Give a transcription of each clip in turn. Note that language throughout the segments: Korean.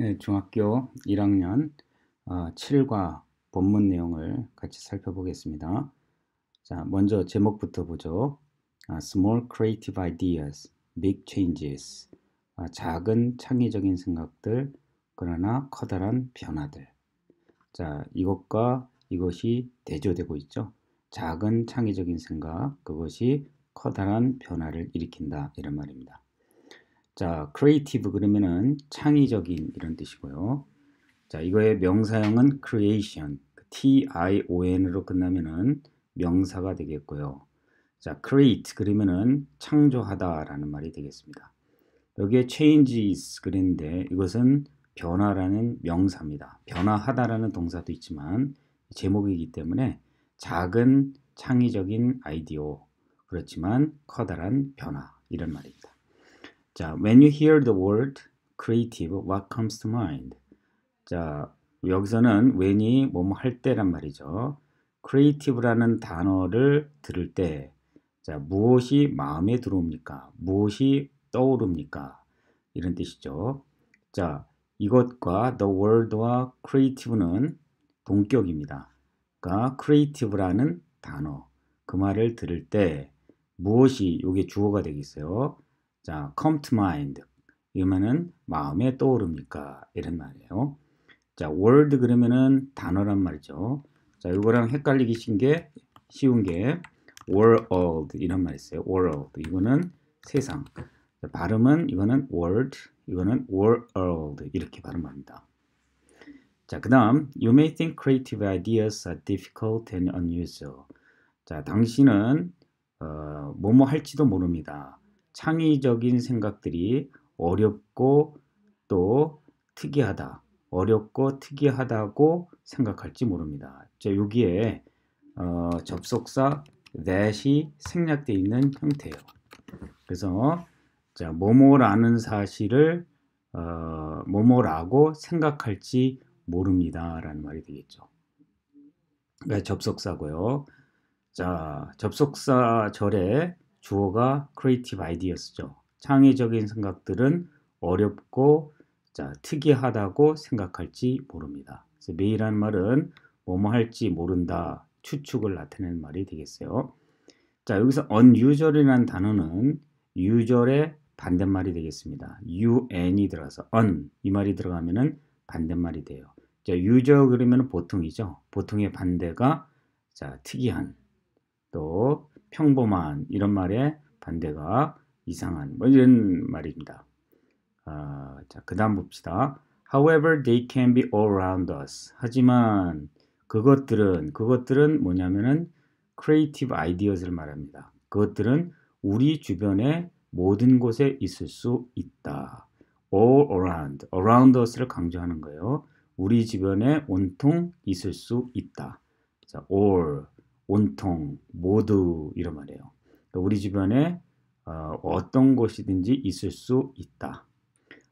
네, 중학교 1학년 7과 어, 본문 내용을 같이 살펴보겠습니다. 자, 먼저 제목부터 보죠. 아, small Creative Ideas, Big Changes 아, 작은 창의적인 생각들, 그러나 커다란 변화들 자, 이것과 이것이 대조되고 있죠. 작은 창의적인 생각, 그것이 커다란 변화를 일으킨다 이런 말입니다. 자, 크리에이티브 그러면은 창의적인 이런 뜻이고요. 자, 이거의 명사형은 creation, 그 t-i-o-n으로 끝나면은 명사가 되겠고요. 자, create 그러면은 창조하다라는 말이 되겠습니다. 여기에 changes 그랬는데 이것은 변화라는 명사입니다. 변화하다라는 동사도 있지만 제목이기 때문에 작은 창의적인 아이디어 그렇지만 커다란 변화 이런 말입니다. 자, when you hear the word creative, what comes to mind? 자, 여기서는 when이 뭐뭐 할 때란 말이죠. creative라는 단어를 들을 때 자, 무엇이 마음에 들어옵니까? 무엇이 떠오릅니까? 이런 뜻이죠. 자, 이것과 the word와 creative는 동격입니다. 그러니까 creative라는 단어 그 말을 들을 때 무엇이 이게 주어가 되겠어요. 자, come to mind. 이러면은 마음에 떠오릅니까? 이런 말이에요. 자, word 그러면은 단어란 말이죠. 자, 이거랑 헷갈리기 쉬운 게 쉬운 게 world 이런 말 있어요. world 이거는 세상. 자, 발음은 이거는 world, 이거는 world 이렇게 발음합니다. 자, 그다음 you may think creative ideas are difficult and unusual. 자, 당신은 어, 뭐뭐 할지도 모릅니다. 창의적인 생각들이 어렵고 또 특이하다. 어렵고 특이하다고 생각할지 모릅니다. 자, 여기에 어, 접속사 that이 생략되어 있는 형태예요. 그래서 자, 뭐뭐라는 사실을 어, 뭐뭐라고 생각할지 모릅니다. 라는 말이 되겠죠. 그러니까 접속사고요. 자, 접속사 절에 주어가 creative ideas죠. 창의적인 생각들은 어렵고 자, 특이하다고 생각할지 모릅니다. 그래서 메이란 말은 뭐뭐 할지 모른다 추측을 나타내는 말이 되겠어요. 자 여기서 unusual이라는 단어는 usual의 반대말이 되겠습니다. un이 들어가서 un 이 말이 들어가면은 반대말이 돼요. 자 usual 그러면 보통이죠. 보통의 반대가 자 특이한 또 평범한 이런 말의 반대가 이상한 뭐 이런 말입니다. 아, 자, 그다음 봅시다. However, they can be all around us. 하지만 그것들은 그것들은 뭐냐면은 creative ideas를 말합니다. 그것들은 우리 주변의 모든 곳에 있을 수 있다. all around, around us를 강조하는 거예요. 우리 주변에 온통 있을 수 있다. 자, all 온통, 모두 이런 말이에요. 그러니까 우리 주변에 어, 떤 것이든지 있을 수 있다.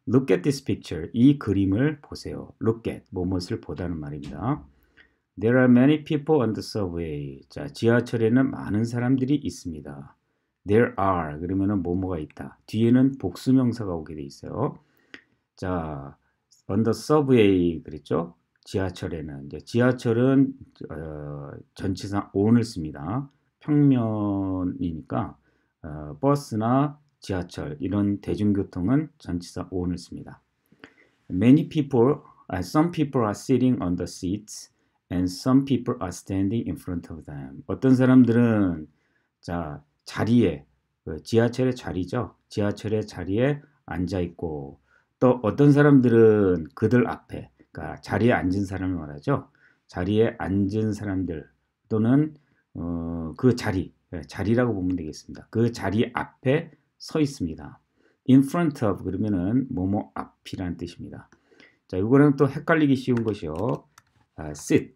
Look at this picture. 이 그림을 보세요. Look at, 무엇을 보다는 말입니다. There are many people on the subway. 자, 지하철에는 많은 사람들이 있습니다. There are 그러면은 뭐뭐가 있다. 뒤에는 복수명사가 오게 돼 있어요. 자, on the subway 그랬죠? 지하철에는 이제 지하철은 어, 전치사 on을 씁니다. 평면이니까 어, 버스나 지하철 이런 대중교통은 전치사 on을 씁니다. Many people, uh, some people are sitting on the seats and some people are standing in front of them. 어떤 사람들은 자 자리에 그 지하철의 자리죠. 지하철의 자리에 앉아 있고 또 어떤 사람들은 그들 앞에 그러니까 자리에 앉은 사람을 말하죠. 자리에 앉은 사람들 또는 어, 그 자리, 예, 자리라고 보면 되겠습니다. 그 자리 앞에 서 있습니다. in front of 그러면은 뭐뭐 앞이라는 뜻입니다. 자, 이거랑또 헷갈리기 쉬운 것이요. 아, sit,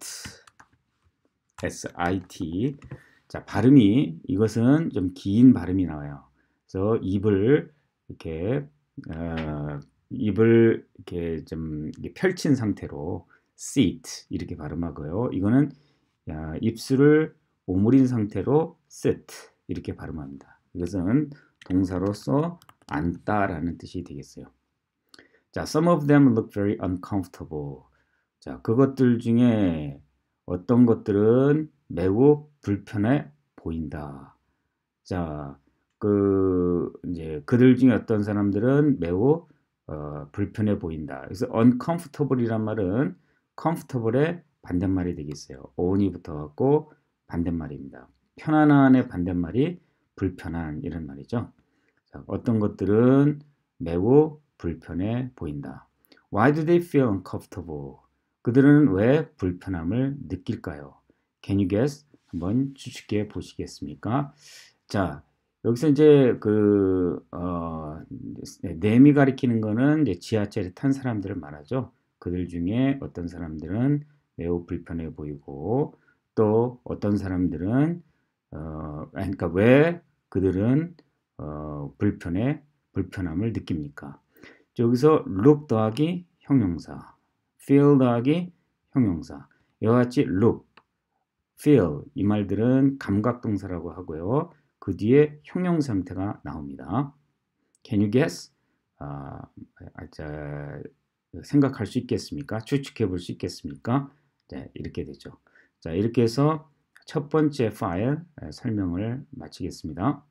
s-i-t. 자, 발음이 이것은 좀 긴 발음이 나와요. 그래서 입을 이렇게 어, 입을 이렇게 좀 펼친 상태로 sit 이렇게 발음하고요. 이거는 입술을 오므린 상태로 sit 이렇게 발음합니다. 이것은 동사로서 앉다라는 뜻이 되겠어요. 자, some of them look very uncomfortable. 자, 그것들 중에 어떤 것들은 매우 불편해 보인다. 자, 그 이제 그들 중에 어떤 사람들은 매우 어, 불편해 보인다. 그래서 uncomfortable이란 말은 comfortable의 반대말이 되겠어요. on이 붙어갖고 반대말입니다. 편안한의 반대말이 불편한 이런 말이죠. 자, 어떤 것들은 매우 불편해 보인다. Why do they feel uncomfortable? 그들은 왜 불편함을 느낄까요? Can you guess? 한번 추측해 보시겠습니까? 자, 여기서 이제 그, 어, 냄미 가리키는 거는 이제 지하철에 탄 사람들을 말하죠. 그들 중에 어떤 사람들은 매우 불편해 보이고 또 어떤 사람들은 어, 그러니까 왜 그들은 어, 불편해 불편함을 느낍니까? 여기서 look 더하기 형용사, feel 더하기 형용사. 이와 같이 look, feel 이 말들은 감각 동사라고 하고요. 그 뒤에 형용 상태가 나옵니다. Can you guess? 아, 아 자, 생각할 수 있겠습니까? 추측해 볼 수 있겠습니까? 자, 네, 이렇게 되죠. 자, 이렇게 해서 첫 번째 파일 설명을 마치겠습니다.